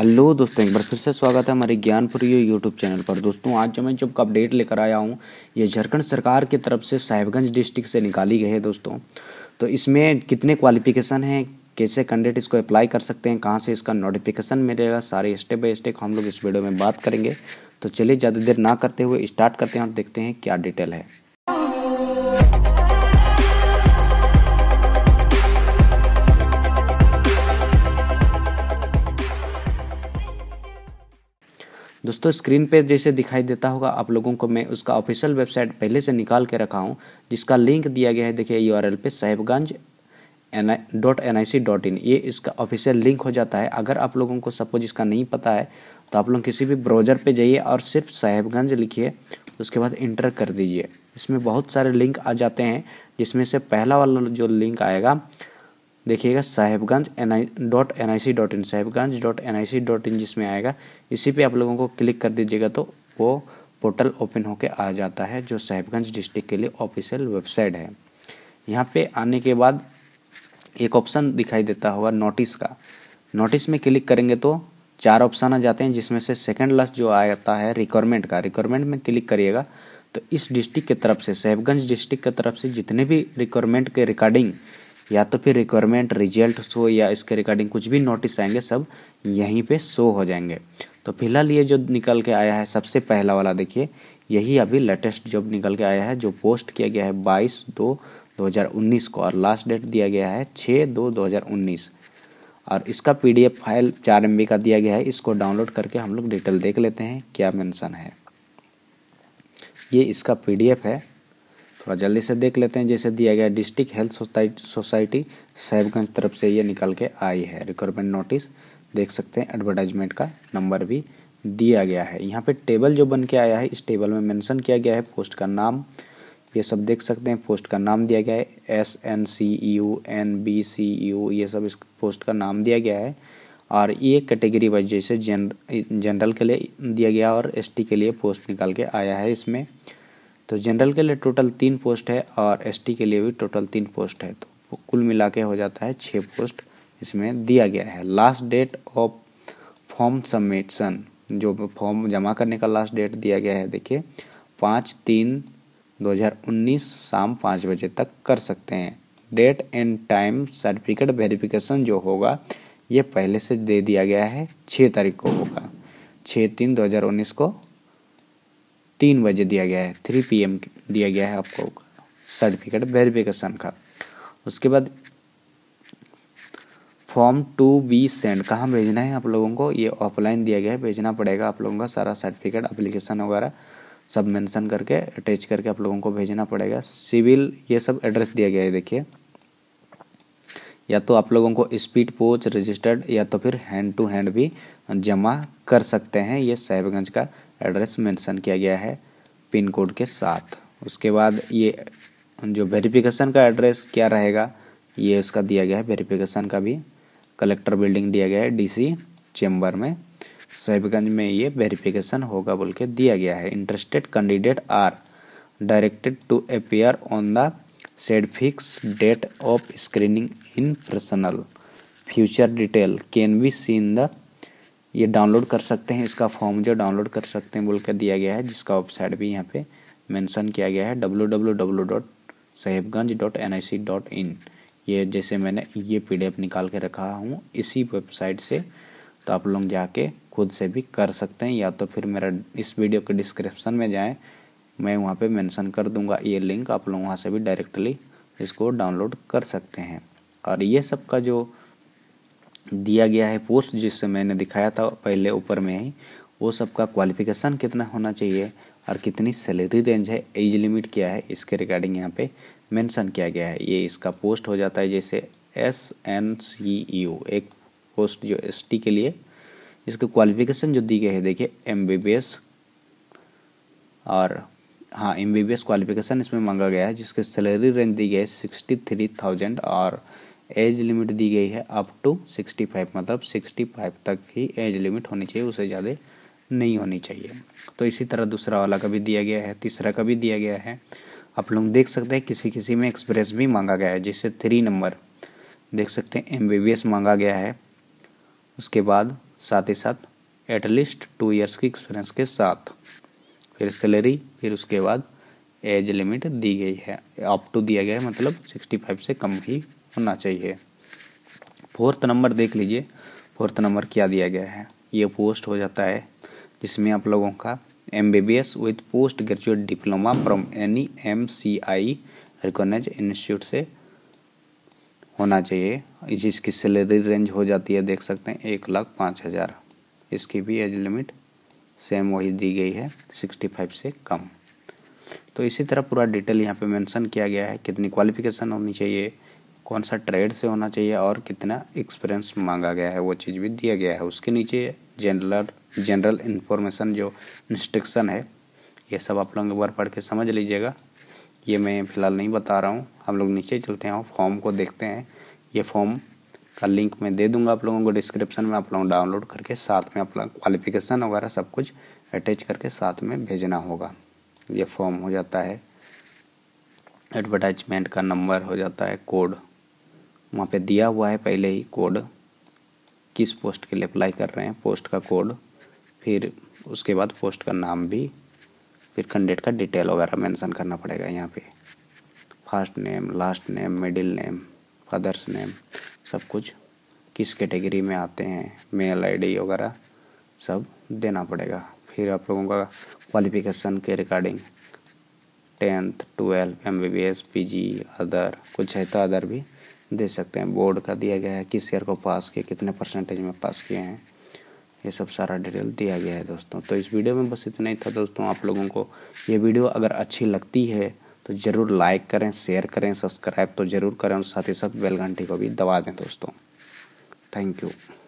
hello दोस्तों एक बार फिर से स्वागत है हमारे ज्ञानपुरी यूट्यूब चैनल पर दोस्तों आज जो मैं जब का अपडेट लेकर आया हूँ ये झारखंड सरकार की तरफ से साहिबगंज डिस्ट्रिक्ट से निकाली गई है दोस्तों तो इसमें कितने क्वालिफिकेशन हैं कैसे कैंडिडेट इसको अप्लाई कर सकते हैं कहाँ से इसका नोटिफिकेशन मिलेगा सारे स्टेप बाई स्टेप हम लोग इस वीडियो में बात करेंगे तो चलिए ज़्यादा देर ना करते हुए स्टार्ट करते हैं और देखते हैं क्या डिटेल है दोस्तों स्क्रीन पे जैसे दिखाई देता होगा आप लोगों को मैं उसका ऑफिशियल वेबसाइट पहले से निकाल के रखा हूँ जिसका लिंक दिया गया है देखिए यू आर एल पे Sahebganj N I dot N I C dot in ये इसका ऑफिशियल लिंक हो जाता है अगर आप लोगों को सपोज इसका नहीं पता है तो आप लोग किसी भी ब्राउज़र पे जाइए और सिर्फ साहेबगंज लिखिए उसके बाद इंटर कर दीजिए इसमें बहुत सारे लिंक आ जाते हैं जिसमें से पहला वाला जो लिंक आएगा देखिएगा Sahebganj N I dot N I C dot in Sahebganj dot N I C dot in जिसमें आएगा इसी पे आप लोगों को क्लिक कर दीजिएगा तो वो पोर्टल ओपन होके आ जाता है जो साहेबगंज डिस्ट्रिक्ट के लिए ऑफिशियल वेबसाइट है यहाँ पे आने के बाद एक ऑप्शन दिखाई देता होगा नोटिस का नोटिस में क्लिक करेंगे तो चार ऑप्शन आ जाते हैं जिसमें से सेकंड लास्ट जो आता है रिक्वायरमेंट का रिक्वायरमेंट में क्लिक करिएगा तो इस डिस्ट्रिक्ट की तरफ से साहेबगंज डिस्ट्रिक्ट की तरफ से जितने भी रिक्वायरमेंट के रिकॉर्डिंग या तो फिर रिक्वायरमेंट रिजल्ट शो या इसके रिगार्डिंग कुछ भी नोटिस आएंगे सब यहीं पे शो हो जाएंगे तो फिलहाल ये जो निकल के आया है सबसे पहला वाला देखिए यही अभी लेटेस्ट जॉब निकल के आया है जो पोस्ट किया गया है बाईस दो दो को और लास्ट डेट दिया गया है छः दो दो और इसका पी फाइल चार एम का दिया गया है इसको डाउनलोड करके हम लोग डिटेल देख लेते हैं क्या मेंशन है ये इसका पीडीएफ है थोड़ा जल्दी से देख लेते हैं जैसे दिया गया डिस्ट्रिक्ट हेल्थ सोसाइटी साहिबगंज तरफ से ये निकल के आई है रिक्वायरमेंट नोटिस देख सकते हैं एडवर्टाइजमेंट का नंबर भी दिया गया है यहाँ पे टेबल जो बन के आया है इस टेबल में मेंशन किया गया है पोस्ट का नाम ये सब देख सकते हैं पोस्ट का नाम दिया गया है S N C U N B C U ये सब इस पोस्ट का नाम दिया गया है और ये कैटेगरी वाइज जैसे जनरल के लिए दिया गया और टी के लिए पोस्ट निकाल के आया है इसमें तो जनरल के लिए टोटल तीन पोस्ट है और एसटी के लिए भी टोटल तीन पोस्ट है तो कुल मिला के हो जाता है छः पोस्ट इसमें दिया गया है last date of form submission जो फॉर्म जमा करने का लास्ट डेट दिया गया है देखिए पाँच तीन 2019 शाम पाँच बजे तक कर सकते हैं date and time certificate verification जो होगा ये पहले से दे दिया गया है छः तारीख को होगा छः तीन 2019 को तीन बजे दिया गया है थ्री पी दिया गया है आपको सर्टिफिकेट वेरिफिकेशन का उसके बाद फॉर्म टू बी सेंड कहाँ भेजना है आप लोगों को ये ऑफलाइन दिया गया है भेजना पड़ेगा आप लोगों का सारा सर्टिफिकेट अप्लीकेशन वगैरह सब मेंशन करके अटैच करके आप लोगों को भेजना पड़ेगा सिविल ये सब एड्रेस दिया गया है देखिए या तो आप लोगों को स्पीड पोच रजिस्टर्ड या तो फिर हैंड टू हैंड भी जमा कर सकते हैं ये साहेबगंज का एड्रेस मेंशन किया गया है पिन कोड के साथ उसके बाद ये जो वेरिफिकेशन का एड्रेस क्या रहेगा ये उसका दिया गया है वेरिफिकेशन का भी कलेक्टर बिल्डिंग दिया गया है डीसी चेंबर में साहिबगंज में ये वेरिफिकेशन होगा बोल के दिया गया है interested candidate are directed to appear on the said fix date of screening in personal future detail can be seen the ये डाउनलोड कर सकते हैं इसका फॉर्म जो डाउनलोड कर सकते हैं बोल कर दिया गया है जिसका वेबसाइट भी यहाँ पे मेंशन किया गया है W W W dot Sahebganj dot N I C dot in ये जैसे मैंने ये पी डी एफ निकाल के रखा हूँ इसी वेबसाइट से तो आप लोग जाके खुद से भी कर सकते हैं या तो फिर मेरा इस वीडियो के डिस्क्रिप्शन में जाएँ मैं वहाँ पर मैंसन कर दूंगा ये लिंक आप लोग वहाँ से भी डायरेक्टली इसको डाउनलोड कर सकते हैं और ये सब का जो दिया गया है पोस्ट जिससे मैंने दिखाया था पहले ऊपर में ही वो सबका क्वालिफिकेशन कितना होना चाहिए और कितनी सैलरी रेंज है एज लिमिट क्या है इसके रिगार्डिंग यहाँ पे मेंशन किया गया है ये इसका पोस्ट हो जाता है जैसे एस एन सी यू एक पोस्ट जो एस टी के लिए इसके क्वालिफिकेशन जो दी गई है देखिए एम बी बी एस और हाँ M B B S qualification इसमें मांगा गया है जिसके सैलरी रेंज दी गई है सिक्सटी थ्री थाउजेंड और एज लिमिट दी गई है अप टू सिक्सटी फाइव मतलब सिक्सटी फाइव तक ही एज लिमिट होनी चाहिए उससे ज़्यादा नहीं होनी चाहिए तो इसी तरह दूसरा वाला का भी दिया गया है तीसरा का भी दिया गया है आप लोग देख सकते हैं किसी किसी में एक्सप्रेस भी मांगा गया है जैसे थ्री नंबर देख सकते हैं एम बी बी एस मांगा गया है उसके बाद साथ ही साथ एटलीस्ट टू ईयर्स की एक्सपीरियंस के साथ फिर सैलरी फिर उसके बाद एज लिमिट दी गई है अप टू दिया गया है मतलब सिक्सटी फाइव से कम ही होना चाहिए फोर्थ नंबर देख लीजिए फोर्थ नंबर क्या दिया गया है ये पोस्ट हो जाता है जिसमें आप लोगों का M B B S with post graduate diploma from any M C I recognise institute से होना चाहिए जिसकी सैलरी रेंज हो जाती है देख सकते हैं एक लाख पाँच हज़ार इसकी भी एज लिमिट सेम वही दी गई है सिक्सटी फाइव से कम तो इसी तरह पूरा डिटेल यहाँ पे मेंशन किया गया है कितनी क्वालिफिकेशन होनी चाहिए कौन सा ट्रेड से होना चाहिए और कितना एक्सपीरियंस मांगा गया है वो चीज़ भी दिया गया है उसके नीचे जनरल जनरल इन्फॉर्मेशन जो इंस्ट्रक्शन है ये सब आप लोग एक बार पढ़ के समझ लीजिएगा ये मैं फ़िलहाल नहीं बता रहा हूँ हम लोग नीचे चलते हैं और फॉर्म को देखते हैं ये फॉर्म का लिंक मैं दे दूंगा आप लोगों को डिस्क्रिप्शन में आप लोग डाउनलोड करके साथ में आप लोग क्वालिफिकेशन वगैरह सब कुछ अटैच करके साथ में भेजना होगा ये फॉर्म हो जाता है एडवर्टाइजमेंट का नंबर हो जाता है कोड वहाँ पे दिया हुआ है पहले ही कोड किस पोस्ट के लिए अप्लाई कर रहे हैं पोस्ट का कोड फिर उसके बाद पोस्ट का नाम भी फिर कैंडिडेट का डिटेल वगैरह मेंशन करना पड़ेगा यहाँ पे first name last name middle name father's name सब कुछ किस कैटेगरी में आते हैं मेल आईडी वगैरह सब देना पड़ेगा फिर आप लोगों का क्वालिफिकेशन के regarding tenth twelfth M B B S P G other कुछ है तो अदर भी दे सकते हैं बोर्ड का दिया गया है किस ईयर को पास किए कितने परसेंटेज में पास किए हैं ये सब सारा डिटेल दिया गया है दोस्तों तो इस वीडियो में बस इतना ही था दोस्तों आप लोगों को ये वीडियो अगर अच्छी लगती है तो ज़रूर लाइक करें शेयर करें सब्सक्राइब तो ज़रूर करें और साथ ही साथ बेल घंटी को भी दबा दें दोस्तों थैंक यू